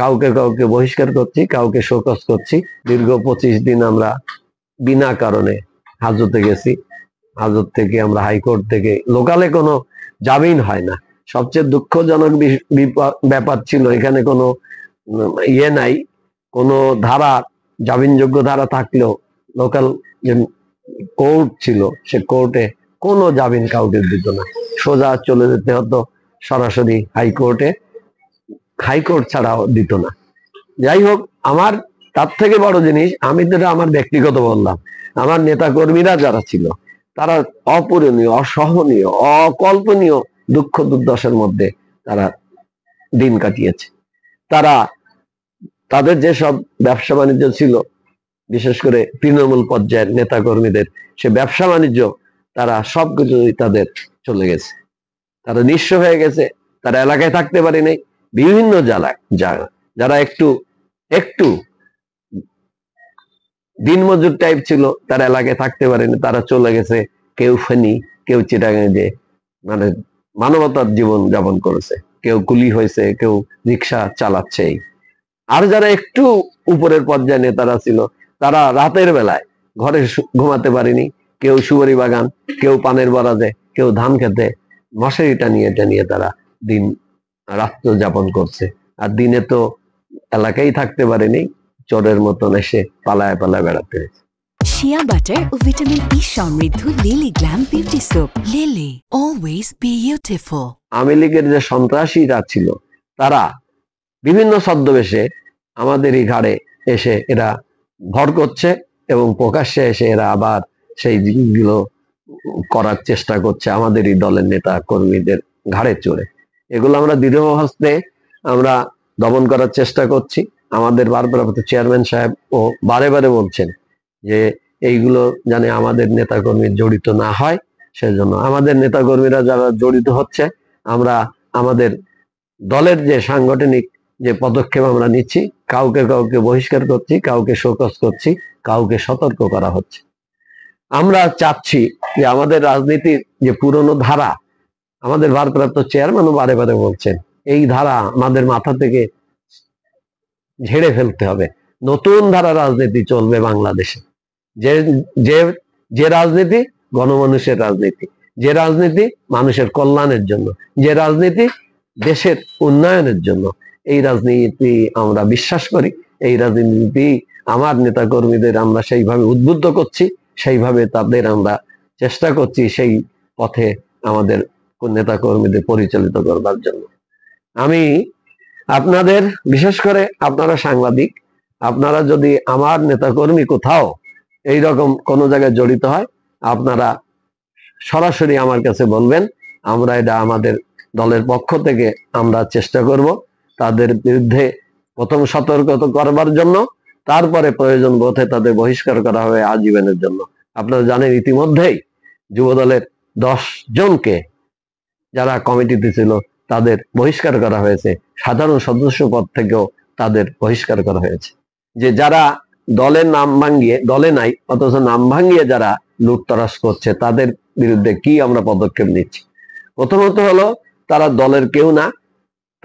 কাউকে কাউকে বহিষ্কার করছি কাউকে শোকস করছি দীর্ঘ পঁচিশ দিন আমরা বিনা কারণে হাজতে গেছি হাজত থেকে আমরা হাইকোর্ট থেকে লোকালে কোনো জামিন হয় না সবচেয়ে দুঃখজনক ব্যাপার ছিল এখানে কোনো ইয়ে নাই কোনো ধারা জামিনযোগ্য ধারা থাকলেও লোকাল যে কোর্ট ছিল সে কোর্টে কোনো জামিন কাউকে দিত না সোজা চলে যেতে হতো সরাসরি হাইকোর্টে হাইকোর্ট ছাড়াও দিত না যাই হোক আমার তার থেকে বড় জিনিস আমি যেটা আমার ব্যক্তিগত বললাম আমার নেতা কর্মীরা যারা ছিল তারা অপূরণীয় অসহনীয় অকল্পনীয় দুঃখ দুর্দশার মধ্যে তারা দিন কাটিয়েছে তারা তাদের যে সব ব্যবসা বাণিজ্য ছিল বিশেষ করে তৃণমূল পর্যায়ের নেতা কর্মীদের সে ব্যবসা বাণিজ্য তারা সবকিছুই তাদের চলে গেছে তারা নিঃস্ব হয়ে গেছে তারা এলাকায় থাকতে পারেনি নাই বিভিন্ন যারা যারা একটু একটু দিনমজুর টাইপ ছিল তারা এলাকায় থাকতে পারেনি তারা চলে গেছে কেউ ফেনি কেউ চিটাগাঁজে মানে মানবতার জীবন যাপন করেছে কেউ কুলি হয়েছে কেউ রিক্সা চালাচ্ছে আর যারা একটু উপরের পর্যায়ে নেতারা ছিল তারা রাতের বেলায় ঘরে ঘুমাতে পারেনি কেউ সুবরি বাগান কেউ পানের বরাজে কেউ ধান খেতে মশারি টানিয়ে টানিয়ে তারা দিন রাত্র যাপন করছে আর দিনে তো এলাকায় থাকতে পারেনি চরের মতন এসে পালায় পালায় বেড়াতে শিয়া বাটার ও ভিটামিন ই e সমৃদ্ধ Lily glam beauty soap Lily always beautiful Awami লীগের যে সন্ত্রাসীরা ছিল তারা বিভিন্ন ছদ্মবেশে আমাদেরই ঘাড়ে এসে এরা ভর করছে এবং প্রকাশ্যে এসে এরা আবার সেই জিনিসগুলো করার চেষ্টা করছে আমাদেরই দলের নেতা কর্মীদের ঘাড়ে চড়ে এগুলো আমরা দৃঢ় হস্তে আমরা দমন করার চেষ্টা করছি আমাদের বারবার চেয়ারম্যান সাহেব ও বারে বারে বলছেন যে এইগুলো জানে আমাদের নেতাকর্মী জড়িত না হয় সেজন্য আমাদের নেতাকর্মীরা যারা জড়িত হচ্ছে আমরা আমাদের দলের যে সাংগঠনিক যে পদক্ষেপ আমরা নিচ্ছি কাউকে কাউকে বহিষ্কার করছি কাউকে শোকস করছি কাউকে সতর্ক করা হচ্ছে আমরা চাচ্ছি যে আমাদের রাজনীতির যে পুরনো ধারা আমাদের ভারপ্রাপ্ত চেয়ারম্যানও বারে বারে বলছেন এই ধারা আমাদের মাথা থেকে ঝেড়ে ফেলতে হবে নতুন ধারা রাজনীতি চলবে বাংলাদেশে যে যে যে রাজনীতি গণমানুষের রাজনীতি যে রাজনীতি মানুষের কল্যাণের জন্য যে রাজনীতি দেশের উন্নয়নের জন্য এই রাজনীতি আমরা বিশ্বাস করি এই রাজনীতি আমার নেতা কর্মীদের আমরা সেইভাবে উদ্বুদ্ধ করছি সেইভাবে তাদের আমরা চেষ্টা করছি সেই পথে আমাদের নেতা কর্মীদের পরিচালিত করবার জন্য আমি আপনাদের বিশেষ করে আপনারা সাংবাদিক আপনারা যদি আমার নেতাকর্মী কোথাও এই রকম জায়গায় জড়িত হয় আপনারা সরাসরি আমার কাছে বলবেন আমরা এটা আমাদের দলের পক্ষ থেকে আমরা চেষ্টা করব তাদের বিরুদ্ধে প্রথম সতর্ক করবার জন্য তারপরে প্রয়োজন বোধে তাদের বহিষ্কার করা হবে আজীবনের জন্য আপনারা জানেন ইতিমধ্যেই যুবদলের দশ জনকে যারা কমিটিতে ছিল তাদের বহিষ্কার করা হয়েছে সাধারণ সদস্য পদ থেকেও তাদের বহিষ্কার করা হয়েছে যে যারা দলের নাম ভাঙ্গিয়ে দলে নাই অথচ নাম ভাঙ্গিয়ে যারা লুটতরাস করছে তাদের বিরুদ্ধে কি আমরা পদক্ষেপ নিচ্ছি প্রথমত হলো তারা দলের কেউ না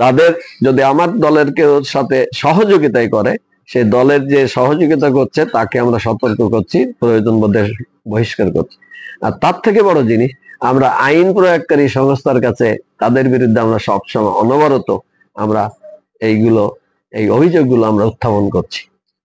তাদের যদি আমার দলের কেউ সাথে সহযোগিতাই করে সে দলের যে সহযোগিতা করছে তাকে আমরা সতর্ক করছি প্রয়োজন বোধে বহিষ্কার করছি আর তার থেকে বড় জিনিস আমরা আইন প্রয়োগকারী সংস্থার কাছে তাদের বিরুদ্ধে আমরা সবসময় অনবরত আমরা এইগুলো এই অভিযোগগুলো আমরা উত্থাপন করছি